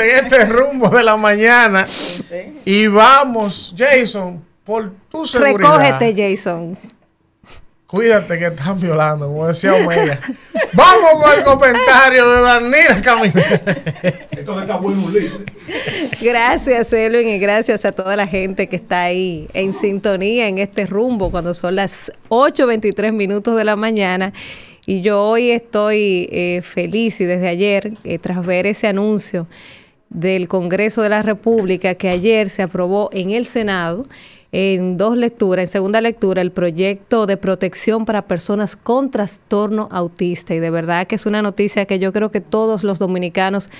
en este rumbo de la mañana y vamos, Jason, por tu seguridad. Recógete, Jason. Cuídate que están violando, como decía Omega. Vamos con el comentario de Danira camino Entonces está bueno Gracias, Elvin, y gracias a toda la gente que está ahí en sintonía en este rumbo cuando son las 8.23 minutos de la mañana. Y yo hoy estoy eh, feliz y desde ayer, eh, tras ver ese anuncio del Congreso de la República que ayer se aprobó en el Senado, en dos lecturas, en segunda lectura, el proyecto de protección para personas con trastorno autista. Y de verdad que es una noticia que yo creo que todos los dominicanos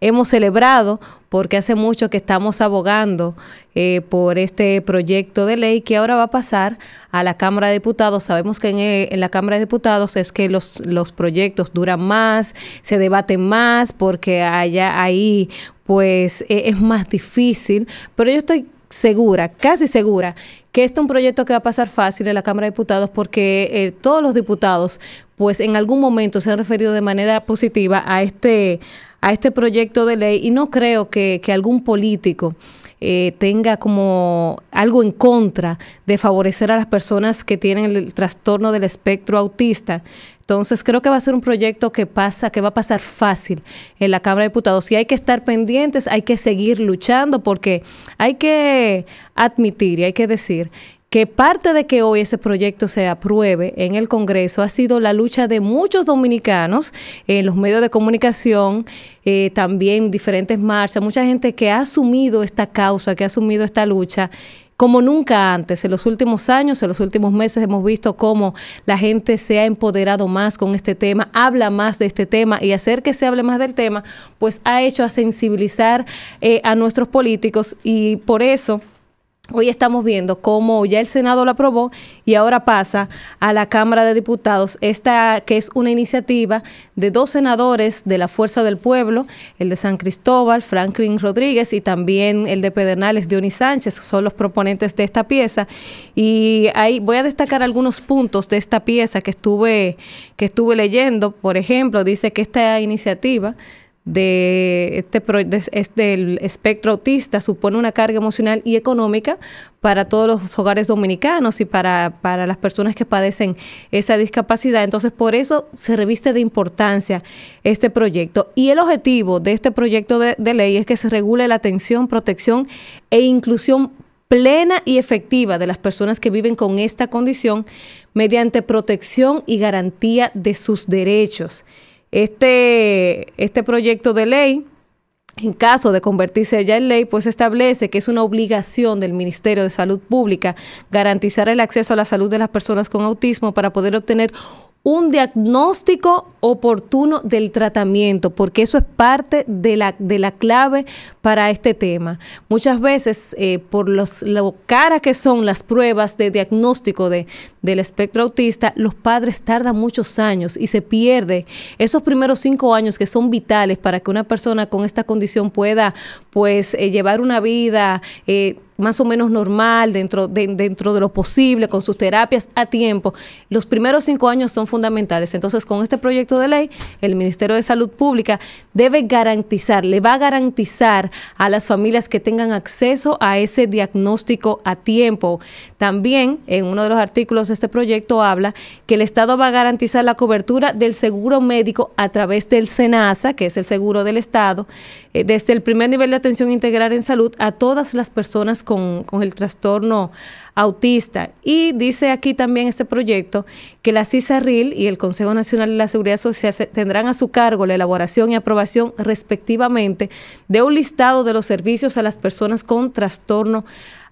hemos celebrado porque hace mucho que estamos abogando eh, por este proyecto de ley que ahora va a pasar a la Cámara de Diputados. Sabemos que en, eh, la Cámara de Diputados es que los, los proyectos duran más, se debaten más porque allá ahí pues e, es más difícil, pero yo estoy segura, casi segura, que este es un proyecto que va a pasar fácil en la Cámara de Diputados porque eh, todos los diputados, pues en algún momento se han referido de manera positiva a este a este proyecto de ley y no creo que, algún político eh, tenga como algo en contra de favorecer a las personas que tienen el trastorno del espectro autista. Entonces creo que va a ser un proyecto que pasa, que va a pasar fácil en la Cámara de Diputados. Y hay que estar pendientes, hay que seguir luchando, porque hay que admitir y hay que decir que parte de que hoy ese proyecto se apruebe en el Congreso ha sido la lucha de muchos dominicanos en los medios de comunicación, eh, también diferentes marchas, mucha gente que ha asumido esta causa, que ha asumido esta lucha como nunca antes. En los últimos años, en los últimos meses hemos visto cómo la gente se ha empoderado más con este tema, habla más de este tema y hacer que se hable más del tema, pues ha hecho a sensibilizar eh, a nuestros políticos y por eso... Hoy estamos viendo cómo ya el Senado la aprobó y ahora pasa a la Cámara de Diputados, esta que es una iniciativa de dos senadores de la Fuerza del Pueblo, el de San Cristóbal, Franklin Rodríguez y también el de Pedernales, Dionis Sánchez, son los proponentes de esta pieza. Y ahí voy a destacar algunos puntos de esta pieza que estuve, que estuve leyendo. Por ejemplo, dice que esta iniciativa de este, del espectro autista supone una carga emocional y económica para todos los hogares dominicanos y para, para las personas que padecen esa discapacidad. Entonces, por eso se reviste de importancia este proyecto. Y el objetivo de este proyecto de ley es que se regule la atención, protección e inclusión plena y efectiva de las personas que viven con esta condición mediante protección y garantía de sus derechos este, este proyecto de ley, en caso de convertirse ya en ley, pues establece que es una obligación del Ministerio de Salud Pública garantizar el acceso a la salud de las personas con autismo para poder obtener un diagnóstico oportuno del tratamiento, porque eso es parte de la, de la clave para este tema. Muchas veces, eh, por los, lo caras que son las pruebas de diagnóstico de, del espectro autista, los padres tardan muchos años y se pierde esos primeros cinco años que son vitales para que una persona con esta condición pueda pues, eh, llevar una vida. Eh, más o menos normal, dentro de, dentro de lo posible, con sus terapias a tiempo. Los primeros cinco años son fundamentales. Entonces, con este proyecto de ley, el Ministerio de Salud Pública debe garantizar, le va a garantizar a las familias que tengan acceso a ese diagnóstico a tiempo. También, en uno de los artículos de este proyecto habla que el Estado va a garantizar la cobertura del seguro médico a través del SENASA, que es el seguro del Estado, eh, desde el primer nivel de atención integral en salud a todas las personas con con, el trastorno autista. Y dice aquí también este proyecto que la CISARIL y el Consejo Nacional de la Seguridad Social tendrán a su cargo la elaboración y aprobación respectivamente de un listado de los servicios a las personas con trastorno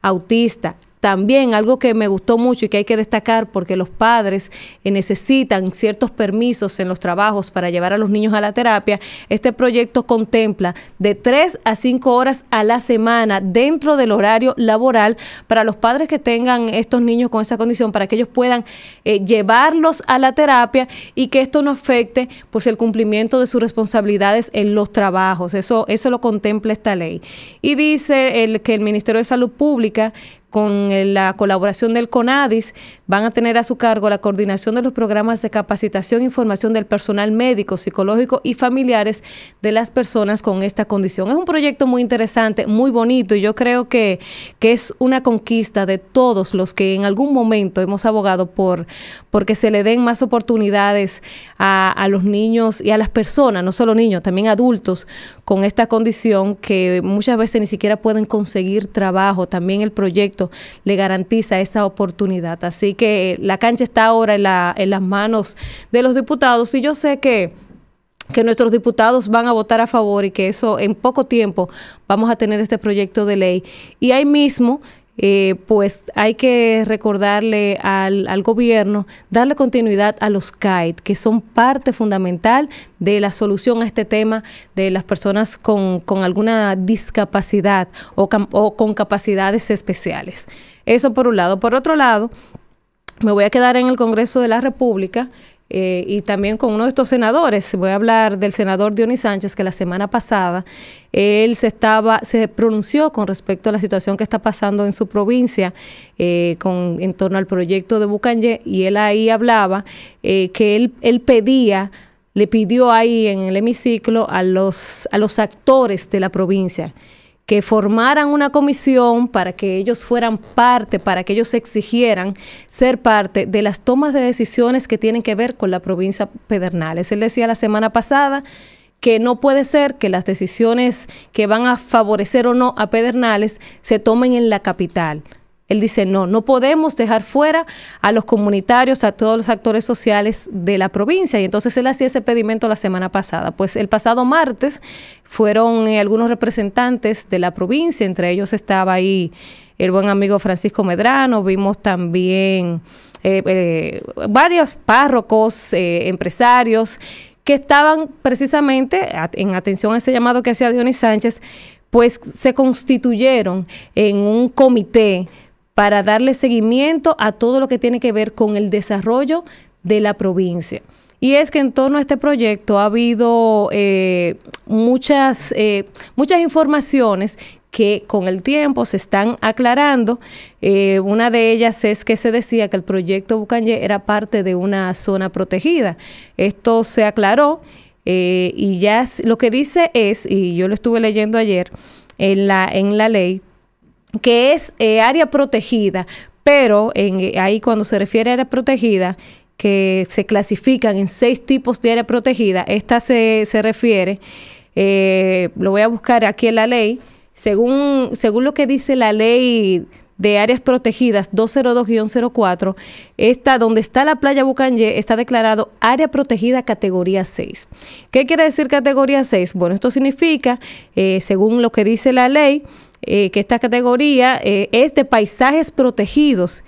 autista. También algo que me gustó mucho y que hay que destacar porque los padres eh, necesitan ciertos permisos en los trabajos para llevar a los niños a la terapia, este proyecto contempla de 3 a 5 horas a la semana dentro del horario laboral para los padres que tengan estos niños con esa condición, para que ellos puedan eh, llevarlos a la terapia y que esto no afecte pues, el cumplimiento de sus responsabilidades en los trabajos. Eso, eso lo contempla esta ley. Y dice el, que el Ministerio de Salud Pública con eh, la colaboración del CONADIS, van a tener a su cargo la coordinación de los programas de capacitación e información del personal médico, psicológico y familiares de las personas con esta condición. Es un proyecto muy interesante, muy bonito y yo creo que, es una conquista de todos los que en algún momento hemos abogado por porque se le den más oportunidades a, a los niños y a las personas, no solo niños, también adultos con esta condición que muchas veces ni siquiera pueden conseguir trabajo. También el proyecto le garantiza esa oportunidad. Así que eh, la cancha está ahora en, en las manos de los diputados y yo sé que que nuestros diputados van a votar a favor y que eso en poco tiempo vamos a tener este proyecto de ley. Y ahí mismo eh, pues hay que recordarle al, gobierno, darle continuidad a los kites que son parte fundamental de la solución a este tema de las personas con, alguna discapacidad o con capacidades especiales. Eso por un lado. Por otro lado, me voy a quedar en el Congreso de la República eh, y también con uno de estos senadores. Voy a hablar del senador Dionis Sánchez, que la semana pasada él se estaba, se pronunció con respecto a la situación que está pasando en su provincia eh, con, en torno al proyecto de Bucanje, y él ahí hablaba eh, que él, pedía le pidió ahí en el hemiciclo a los, a los actores de la provincia que formaran una comisión para que ellos fueran parte, para que ellos exigieran ser parte de las tomas de decisiones que tienen que ver con la provincia Pedernales. Él decía la semana pasada que no puede ser que las decisiones que van a favorecer o no a Pedernales se tomen en la capital. Él dice, no, no podemos dejar fuera a los comunitarios, a todos los actores sociales de la provincia. Y entonces él hacía ese pedimento la semana pasada. Pues el pasado martes fueron eh, algunos representantes de la provincia, entre ellos estaba ahí el buen amigo Francisco Medrano, vimos también eh, eh, varios párrocos, empresarios, que estaban precisamente en atención a ese llamado que hacía Dionis Sánchez, pues se constituyeron en un comité para darle seguimiento a todo lo que tiene que ver con el desarrollo de la provincia. Y es que en torno a este proyecto ha habido eh, muchas, eh, muchas informaciones que con el tiempo se están aclarando. Eh, una de ellas es que se decía que el proyecto Bucanje era parte de una zona protegida. Esto se aclaró y ya lo que dice es, y yo lo estuve leyendo ayer en la, en la ley, que es eh, área protegida, pero en, eh, ahí cuando se refiere a área protegida, que se clasifican en seis tipos de área protegida, esta se, refiere, eh, lo voy a buscar aquí en la ley, según, según lo que dice la ley de áreas protegidas 202-04, esta donde está la playa Bucanje está declarado área protegida categoría 6. ¿Qué quiere decir categoría 6? Bueno, esto significa, según lo que dice la ley, eh, que esta categoría eh, es de paisajes protegidos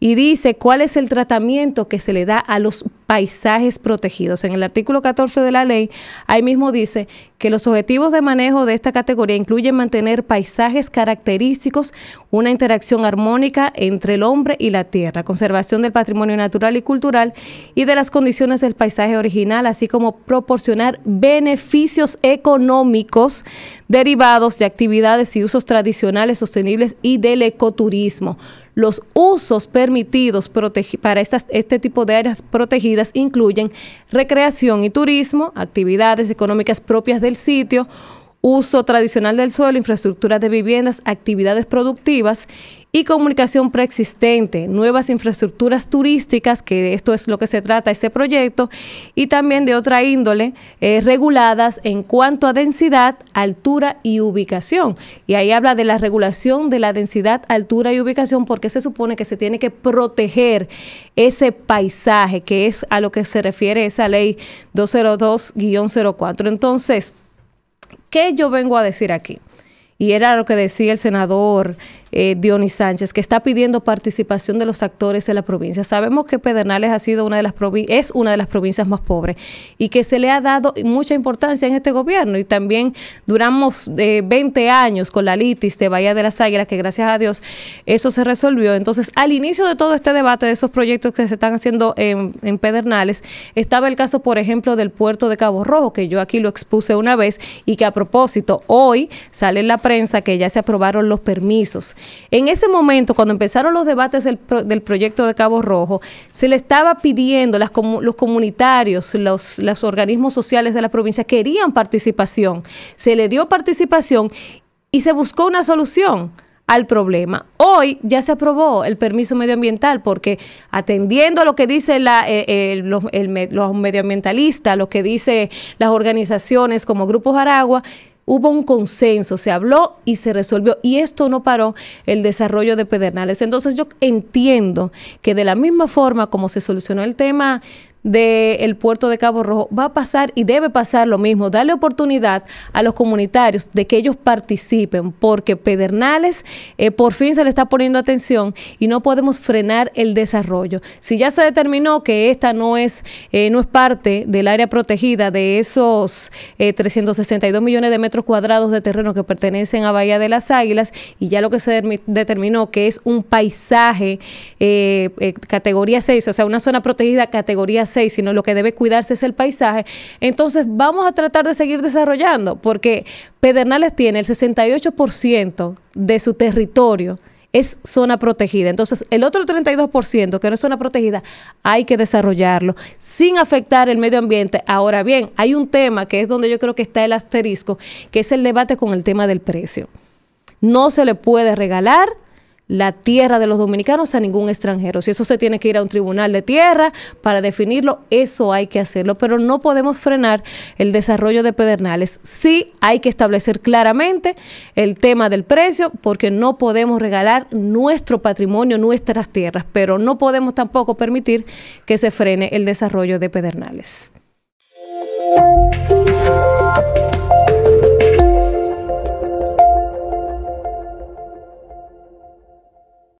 y dice cuál es el tratamiento que se le da a los paisajes protegidos. En el artículo 14 de la ley, ahí mismo dice que los objetivos de manejo de esta categoría incluyen mantener paisajes característicos, una interacción armónica entre el hombre y la tierra, conservación del patrimonio natural y cultural y de las condiciones del paisaje original, así como proporcionar beneficios económicos derivados de actividades y usos tradicionales sostenibles y del ecoturismo. Los usos permitidos para este tipo de áreas protegidas incluyen recreación y turismo, actividades económicas propias del sitio, uso tradicional del suelo, infraestructuras de viviendas, actividades productivas y comunicación preexistente, nuevas infraestructuras turísticas, que esto es lo que se trata este proyecto, y también de otra índole, eh, reguladas en cuanto a densidad, altura y ubicación. Y ahí habla de la regulación de la densidad, altura y ubicación, porque se supone que se tiene que proteger ese paisaje, que es a lo que se refiere esa ley 202-04. Entonces, ¿Qué yo vengo a decir aquí? Y era lo que decía el senador eh, Dionis Sánchez, que está pidiendo participación de los actores de la provincia. Sabemos que Pedernales ha sido una de las es una de las provincias más pobres y que se le ha dado mucha importancia en este gobierno. Y también duramos 20 eh, años con la litis de Bahía de las Águilas, que gracias a Dios eso se resolvió. Entonces, al inicio de todo este debate de esos proyectos que se están haciendo en Pedernales, estaba el caso, por ejemplo, del puerto de Cabo Rojo, que yo aquí lo expuse una vez y que a propósito, hoy sale en la prensa que ya se aprobaron los permisos en ese momento, cuando empezaron los debates del, proyecto de Cabo Rojo, se le estaba pidiendo, los comunitarios, los, organismos sociales de la provincia querían participación, se le dio participación y se buscó una solución al problema. Hoy ya se aprobó el permiso medioambiental porque atendiendo a lo que dicen eh, eh, los, medioambientalistas, lo que dicen las organizaciones como Grupo Aragua, hubo un consenso, se habló y se resolvió. Y esto no paró el desarrollo de Pedernales. Entonces yo entiendo que de la misma forma como se solucionó el tema del puerto de Cabo Rojo, va a pasar y debe pasar lo mismo, darle oportunidad a los comunitarios de que ellos participen, porque Pedernales eh, por fin se le está poniendo atención y no podemos frenar el desarrollo. Si ya se determinó que esta no es, eh, no es parte del área protegida de esos 362 eh, millones de metros cuadrados de terreno que pertenecen a Bahía de las Águilas, y ya lo que se determinó que es un paisaje categoría 6, o sea, una zona protegida categoría 6, sino lo que debe cuidarse es el paisaje. Entonces vamos a tratar de seguir desarrollando, porque Pedernales tiene el 68% de su territorio es zona protegida. Entonces, el otro 32% que no es zona protegida, hay que desarrollarlo sin afectar el medio ambiente. Ahora bien, hay un tema que es donde yo creo que está el asterisco, que es el debate con el tema del precio. No se le puede regalar la tierra de los dominicanos a ningún extranjero. Si eso se tiene que ir a un tribunal de tierra para definirlo, eso hay que hacerlo, pero no podemos frenar el desarrollo de Pedernales. Sí hay que establecer claramente el tema del precio porque no podemos regalar nuestro patrimonio, nuestras tierras, pero no podemos tampoco permitir que se frene el desarrollo de Pedernales.